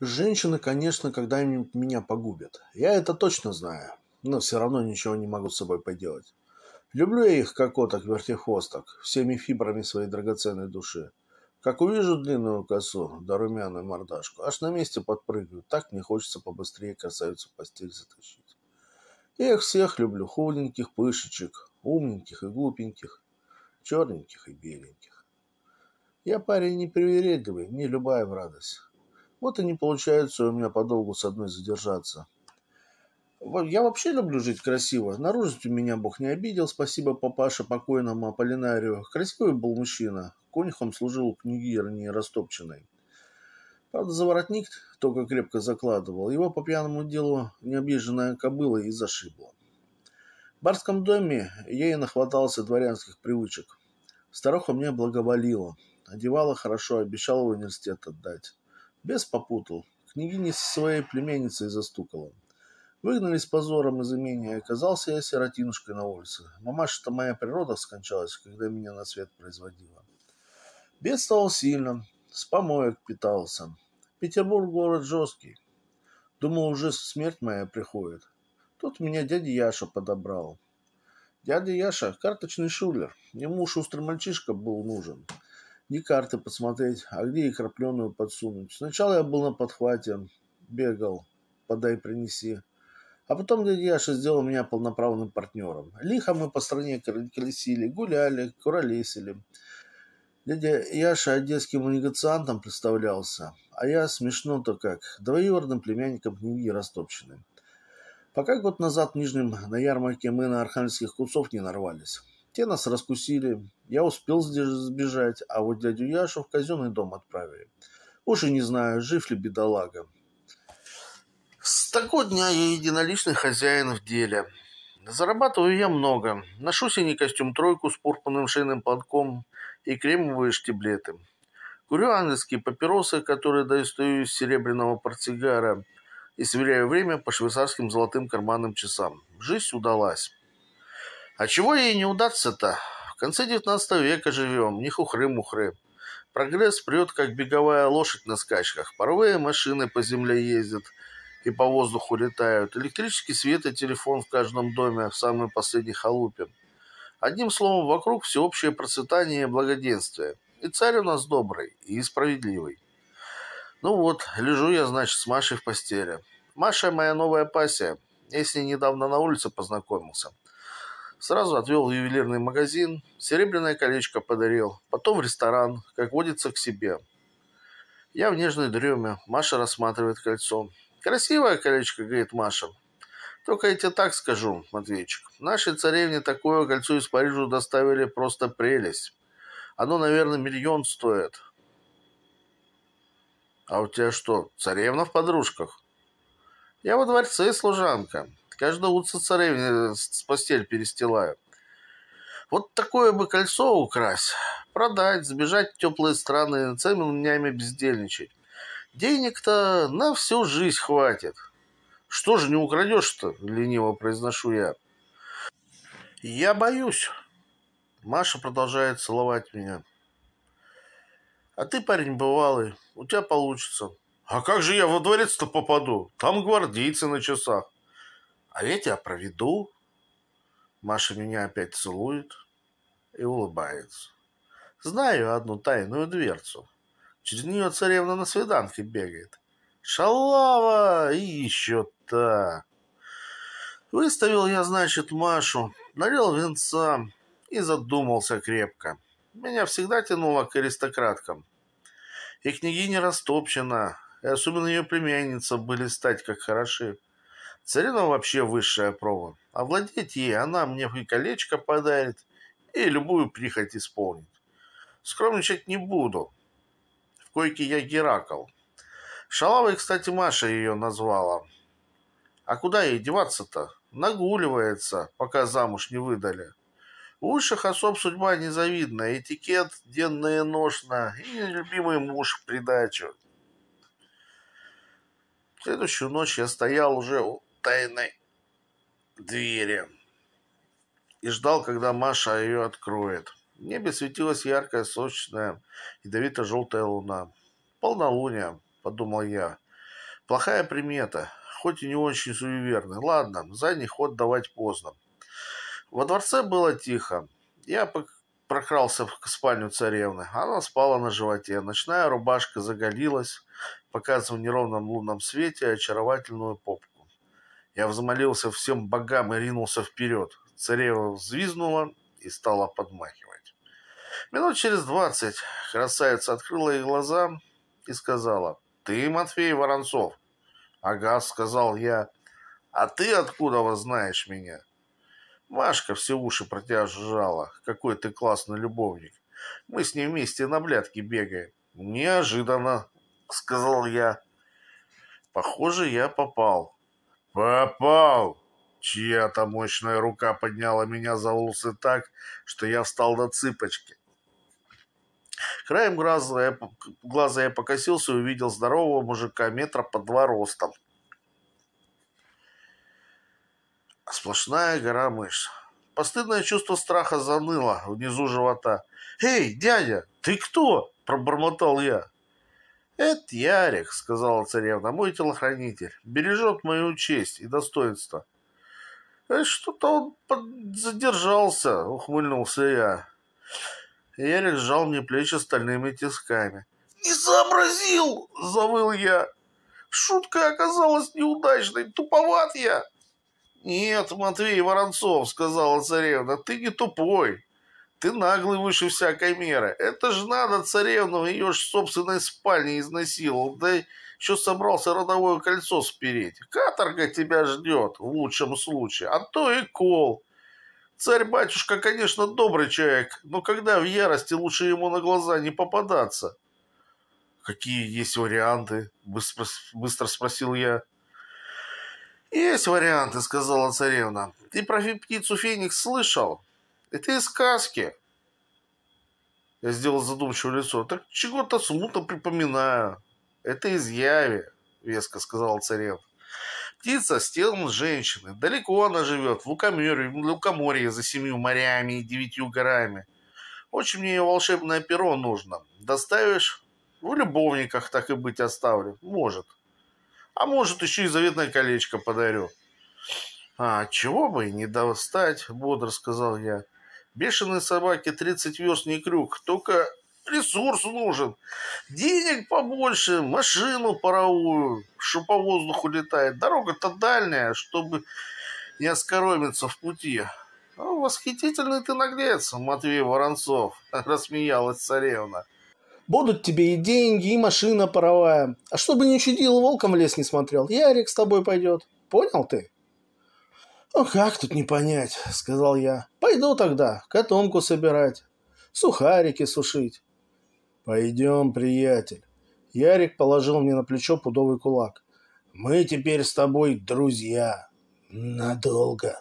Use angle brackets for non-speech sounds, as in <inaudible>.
Женщины, конечно, когда-нибудь меня погубят. Я это точно знаю, но все равно ничего не могу с собой поделать. Люблю я их, как кокоток, вертихвосток, всеми фибрами своей драгоценной души. Как увижу длинную косу да румяную мордашку, аж на месте подпрыгиваю. Так мне хочется побыстрее красавицу постель затащить. Я их всех люблю, худеньких, пышечек, умненьких и глупеньких, черненьких и беленьких. Я парень непривередливый, мне любая в радость. Вот и не получается у меня подолгу с одной задержаться. Я вообще люблю жить красиво. Наружность у меня Бог не обидел, спасибо папаше покойному Аполлинарию. Красивый был мужчина. Конюхом служил у княгини Растопчиной. Правда, заворотник только крепко закладывал. Его по пьяному делу необъезженная кобыла и зашибла. В барском доме я и нахватался дворянских привычек. Старуха мне благоволила. Одевала хорошо, обещала в университет отдать. Бес попутал. Княгиня со своей племенницей застукала. Выгнали с позором из имения, оказался я сиротинушкой на улице. Мамаша-то моя природа скончалась, когда меня на свет производила. Бед стал сильно, с помоек питался. Петербург город жесткий. Думал, уже смерть моя приходит. Тут меня дядя Яша подобрал. Дядя Яша – карточный шулер. Ему шустрый мальчишка был нужен – ни карты посмотреть, а где и крапленую подсунуть. Сначала я был на подхвате, бегал, подай принеси. А потом дядя Яша сделал меня полноправным партнером. Лихо мы по стране колесили, гуляли, куролесили. Дядя Яша одесским негациантом представлялся, а я смешно-то как, двоюродным племянником книги Ростопщины. Пока год назад в Нижнем на ярмарке мы на архангельских кусов не нарвались. Те нас раскусили. Я успел сбежать, а вот дядю Яшу в казенный дом отправили. Уж и не знаю, жив ли бедолага. С того дня я единоличный хозяин в деле. Зарабатываю я много. Ношу синий костюм-тройку с порпанным шейным платком и кремовые штиблеты. Курю ангельские папиросы, которые достаю из серебряного портсигара и сверяю время по швейцарским золотым карманным часам. Жизнь удалась. А чего ей не удастся-то? В конце 19 века живем, не хухры-мухры. Прогресс прет, как беговая лошадь на скачках. Паровые машины по земле ездят и по воздуху летают. Электрический свет и телефон в каждом доме, в самой последней халупе. Одним словом, вокруг всеобщее процветание и благоденствие. И царь у нас добрый и справедливый. Ну вот, лежу я, значит, с Машей в постели. Маша моя новая пассия. Я с ней недавно на улице познакомился. Сразу отвел в ювелирный магазин, серебряное колечко подарил, потом в ресторан, как водится, к себе. Я в нежной дреме, Маша рассматривает кольцо. «Красивое колечко», — говорит Маша. «Только я тебе так скажу, Матвейчик, нашей царевне такое кольцо из Парижа доставили просто прелесть. Оно, наверное, миллион стоит». «А у тебя что, царевна в подружках?» «Я во дворце служанка. Каждого утца царевне э, с постель перестилаю. Вот такое бы кольцо украсть, продать, сбежать в теплые страны, целыми днями бездельничать. Денег-то на всю жизнь хватит. Что же не украдешь-то, лениво произношу я. Я боюсь. Маша продолжает целовать меня. А ты, парень, бывалый, у тебя получится. А как же я во дворец-то попаду? Там гвардейцы на часах. А я тебя проведу. Маша меня опять целует и улыбается. Знаю одну тайную дверцу. Через нее царевна на свиданке бегает. Шалава и еще та. Выставил я, значит, Машу, налил венца и задумался крепко. Меня всегда тянуло к аристократкам. И княгиня Растопчина, и особенно ее племянница были стать как хороши. Царина вообще высшая прова, Овладеть ей она мне и колечко подарит, и любую прихоть исполнит. Скромничать не буду. В койке я Геракл. Шалавой, кстати, Маша ее назвала. А куда ей деваться-то? Нагуливается, пока замуж не выдали. У высших особ судьба незавидна. Этикет денная ношна и нелюбимый муж в придачу. В следующую ночь я стоял уже тайной двери и ждал, когда Маша ее откроет. В небе светилась яркая, сочная, ядовито-желтая луна. «Полнолуние», — подумал я. «Плохая примета, хоть и не очень суеверный. Ладно, задний ход давать поздно». Во дворце было тихо. Я прокрался в спальню царевны. Она спала на животе. Ночная рубашка заголилась, показывая в неровном лунном свете очаровательную попку. Я взмолился всем богам и ринулся вперед. Царева взвизнула и стала подмахивать. Минут через двадцать красавица открыла ей глаза и сказала, «Ты Матфей Воронцов». «Ага», — сказал я, «а ты откуда вас знаешь меня?» Машка все уши протяжала, «Какой ты классный любовник! Мы с ним вместе на блядке бегаем». «Неожиданно», — сказал я. «Похоже, я попал». «Попал!» Чья-то мощная рука подняла меня за волосы так, что я встал на цыпочки. Краем глаза я, глаза я покосился и увидел здорового мужика метра под два ростом. Сплошная гора мышц. Постыдное чувство страха заныло внизу живота. «Эй, дядя, ты кто?» – пробормотал я. «Это Ярик», — сказала царевна, — «мой телохранитель, бережет мою честь и достоинство «Э, «Что-то он задержался», — ухмыльнулся я. Ярик сжал мне плечи стальными тисками. «Не сообразил!» — завыл я. «Шутка оказалась неудачной, туповат я!» «Нет, Матвей Воронцов», — сказала царевна, — «ты не тупой, ты наглый выше всякой меры. Это же надо царевну в ее ж собственной спальне изнасиловал. Да еще собрался родовое кольцо спереть. Каторга тебя ждет в лучшем случае, а то и кол. Царь-батюшка, конечно, добрый человек, но когда в ярости лучше ему на глаза не попадаться. «Какие есть варианты?» – быстро, быстро спросил я. «Есть варианты», – сказала царевна. «Ты про птицу Феникс слышал? Это из сказки. Я сделал задумчивое лицо. Так чего-то смутно припоминаю. Это из яви, веско сказал царев. Птица с телом женщины. Далеко она живет, в лукоморье, в лукоморье за семью морями и девятью горами. Очень мне ее волшебное перо нужно. Доставишь? В любовниках так и быть оставлю. Может. А может, еще и заветное колечко подарю. А чего бы и не достать, бодро сказал я. Бешеные собаки 30 верст не крюк, только ресурс нужен. Денег побольше, машину паровую, что по воздуху летает. Дорога-то дальняя, чтобы не оскоромиться в пути. Ну, восхитительный ты наглец, Матвей Воронцов, <laughs> рассмеялась царевна. Будут тебе и деньги, и машина паровая. А чтобы не чудил, волком в лес не смотрел. Ярик с тобой пойдет. Понял ты? Ну как тут не понять?» – сказал я. «Пойду тогда котомку собирать, сухарики сушить». «Пойдем, приятель». Ярик положил мне на плечо пудовый кулак. «Мы теперь с тобой друзья. Надолго».